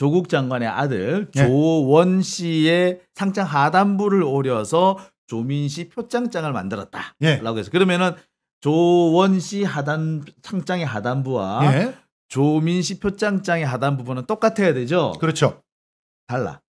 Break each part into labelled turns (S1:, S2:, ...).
S1: 조국 장관의 아들 네. 조원 씨의 상장 하단부를 오려서 조민 씨 표창장을 예. 만들었다라고 네. 해서 그러면은 조원 씨 하단 상장의 하단부와 네. 조민 씨 표창장의 하단부분은 똑같아야 되죠. 그렇죠. 달라.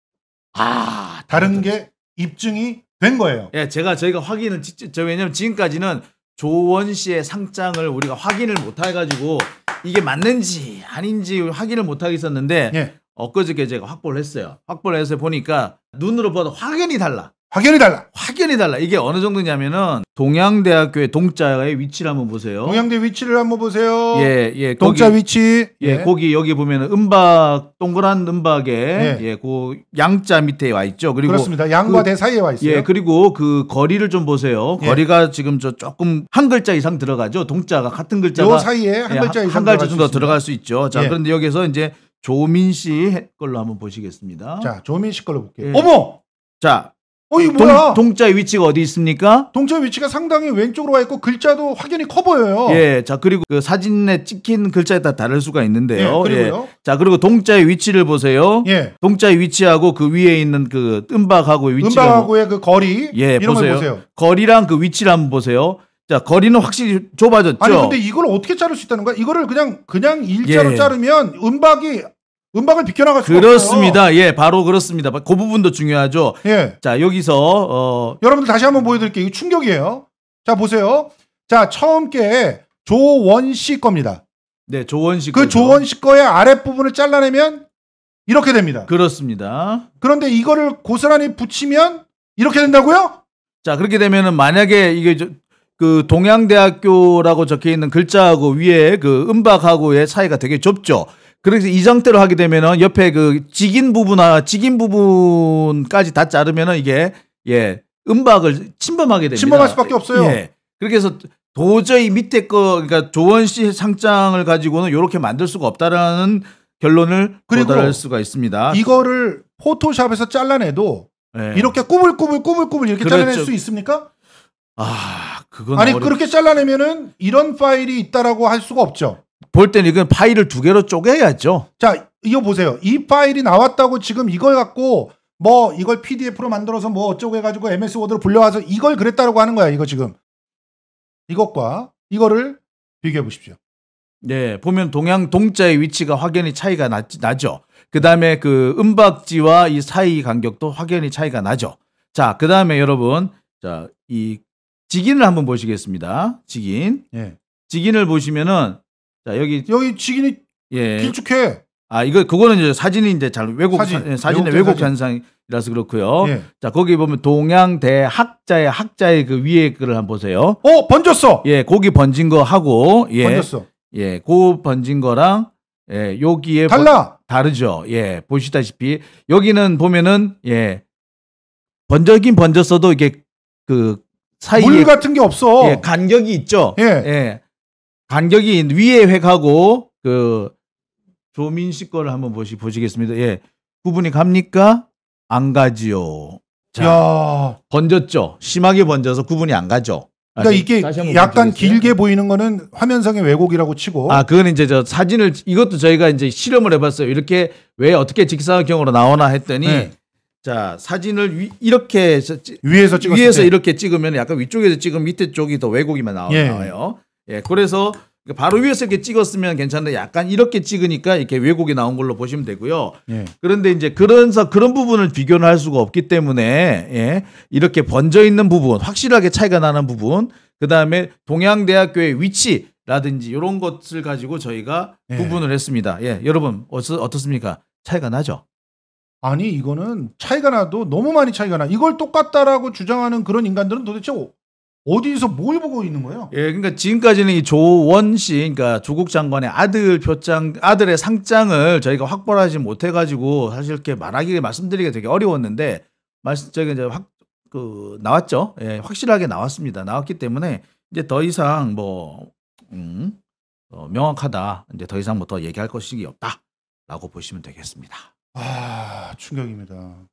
S1: 아 다른 게 입증이 된 거예요. 예, 제가 저희가 확인을 저 왜냐면 지금까지는 조원 씨의 상장을 우리가 확인을 못 해가지고 이게 맞는지 아닌지 확인을 못 하겠었는데 예. 엊그저께 제가 확보를 했어요. 확보를 해서 보니까 눈으로 봐도 확연히 달라. 확연히 달라. 확연히 달라. 이게 어느 정도냐면은 동양대학교의 동자의 위치를 한번 보세요. 동양대 위치를 한번 보세요. 예, 예. 동자 거기, 위치. 예, 예, 거기 여기 보면은 음박 동그란 음박에 예, 예그 양자 밑에 와 있죠. 그리고 그렇습니다. 양과 그, 대 사이에 와 있어요. 예, 그리고 그 거리를 좀 보세요. 예. 거리가 지금 저 조금 한 글자 이상 들어가죠. 동자가 같은 글자가 요 사이에 한 예, 글자 이상 한 글자 정도 들어갈 수 있죠. 자, 예. 그런데 여기서 이제 조민 씨 걸로 한번 보시겠습니다. 자, 조민 씨 걸로 볼게요. 예. 어머! 자, 어, 이 뭐야? 동, 자의 위치가 어디 있습니까? 동자의 위치가
S2: 상당히 왼쪽으로 와 있고 글자도 확연히 커 보여요.
S1: 예, 자 그리고 그 사진에 찍힌 글자에 따라 다를 수가 있는데요. 예, 그리고요. 예. 자 그리고 동자의 위치를 보세요. 예. 동자의 위치하고 그 위에 있는 그뜸박하고위치하고의그
S2: 거리. 예, 보세요. 보세요.
S1: 거리랑 그 위치를 한번 보세요. 자 거리는 확실히 좁아졌죠. 아니 근데
S2: 이걸 어떻게 자를 수 있다는 거야? 이거를 그냥 그냥 일자로 예. 자르면 음박이 음박을 비켜나갈 수가 그렇습니다.
S1: 없어요. 예, 바로 그렇습니다. 그 부분도 중요하죠. 예. 자 여기서 어...
S2: 여러분들 다시 한번 보여드릴게요. 이거 충격이에요. 자 보세요. 자 처음 게 조원씨 겁니다.
S1: 네, 조원씨 그
S2: 조원씨 거의 아랫 부분을 잘라내면 이렇게 됩니다.
S1: 그렇습니다.
S2: 그런데 이거를 고스란히 붙이면 이렇게 된다고요?
S1: 자 그렇게 되면은 만약에 이게 그 동양대학교라고 적혀 있는 글자하고 위에 그 음박하고의 차이가 되게 좁죠. 그래서 이상태로 하게 되면은 옆에 그 직인 부분이나 직인 부분까지 다 자르면은 이게 예 음박을 침범하게 됩니다. 침범할 수밖에 없어요. 예. 그렇게 해서 도저히 밑에 거 그러니까 조원 씨 상장을 가지고는 이렇게 만들 수가 없다라는 결론을 도달할 수가 있습니다.
S2: 이거를 포토샵에서 잘라내도 예. 이렇게 꾸물꾸물 꾸물꾸물 이렇게 그렇죠. 잘라낼 수 있습니까?
S1: 아 그건 아니 어렵... 그렇게
S2: 잘라내면은 이런 파일이 있다라고 할 수가 없죠. 볼 때는 이건 파일을 두 개로 쪼개야죠. 자, 이거 보세요. 이 파일이 나왔다고 지금 이걸 갖고 뭐 이걸 PDF로 만들어서 뭐 어쩌고 해가지고 MS 워드로 불려와서 이걸 그랬다라고 하는 거야. 이거 지금
S1: 이것과 이거를 비교해 보십시오. 네, 보면 동양 동자의 위치가 확연히 차이가 나, 나죠. 그 다음에 그 음박지와 이 사이 간격도 확연히 차이가 나죠. 자, 그 다음에 여러분, 자, 이 직인을 한번 보시겠습니다. 직인. 예. 직인을 보시면은 자 여기 여기 직인이 예. 길쭉해. 아 이거 그거는 이제 사진이 이제 잘 왜곡 사진, 사, 예, 진의 왜곡 현상이라서 그렇고요. 예. 자 거기 보면 동양대 학자의 학자의 그 위에 글을 한번 보세요. 어 번졌어. 예, 거기 번진 거 하고 예. 번졌어. 예, 고 번진 거랑 예, 여기에 달라. 번, 다르죠. 예, 보시다시피 여기는 보면은 예. 번져긴 번졌어도 이게 그 사이에 물 같은 게 없어. 예, 간격이 있죠. 예. 예. 간격이 위에 획하고 그 조민 식 거를 한번 보시 보시겠습니다. 예. 구분이 갑니까? 안 가지요. 자, 야. 번졌죠. 심하게 번져서 구분이 안 가죠. 그러니까 이게 약간
S2: 길게 보이는 거는 화면상의 왜곡이라고 치고 아 그건
S1: 이제 저 사진을 이것도 저희가 이제 실험을 해봤어요 이렇게 왜 어떻게 직사각형으로 나오나 했더니 네. 자 사진을 위, 이렇게 해서 찌, 위에서 찍 위에서 이렇게 찍으면 약간 위쪽에서 찍으면 밑에 쪽이 더 왜곡이만 나와, 예. 나와요. 예, 예 그래서 바로 위에서 이렇게 찍었으면 괜찮은데 약간 이렇게 찍으니까 이렇게 왜곡이 나온 걸로 보시면 되고요. 예. 그런데 이제 그런서 그런 부분을 비교는 할 수가 없기 때문에 예, 이렇게 번져 있는 부분, 확실하게 차이가 나는 부분, 그 다음에 동양대학교의 위치. 라든지 이런 것을 가지고 저희가 예. 구분을 했습니다. 예, 여러분 어떻습니까? 차이가
S2: 나죠? 아니 이거는 차이가 나도 너무 많이 차이가 나. 이걸 똑같다라고 주장하는 그런 인간들은 도대체 어, 어디서 뭘 보고 있는 거예요?
S1: 예, 그러니까 지금까지는 이 조원 씨, 그러니까 조국 장관의 아들 표장, 아들의 상장을 저희가 확보하지 못해가지고 사실 이렇게 말하기 말씀드리기 되게 어려웠는데 말씀 적인 이제 확 그 나왔죠, 예, 확실하게 나왔습니다. 나왔기 때문에 이제 더 이상 뭐 음, 어, 명확하다, 이제 더 이상 뭐 더 얘기할 것이 없다라고 보시면 되겠습니다.
S2: 아, 충격입니다.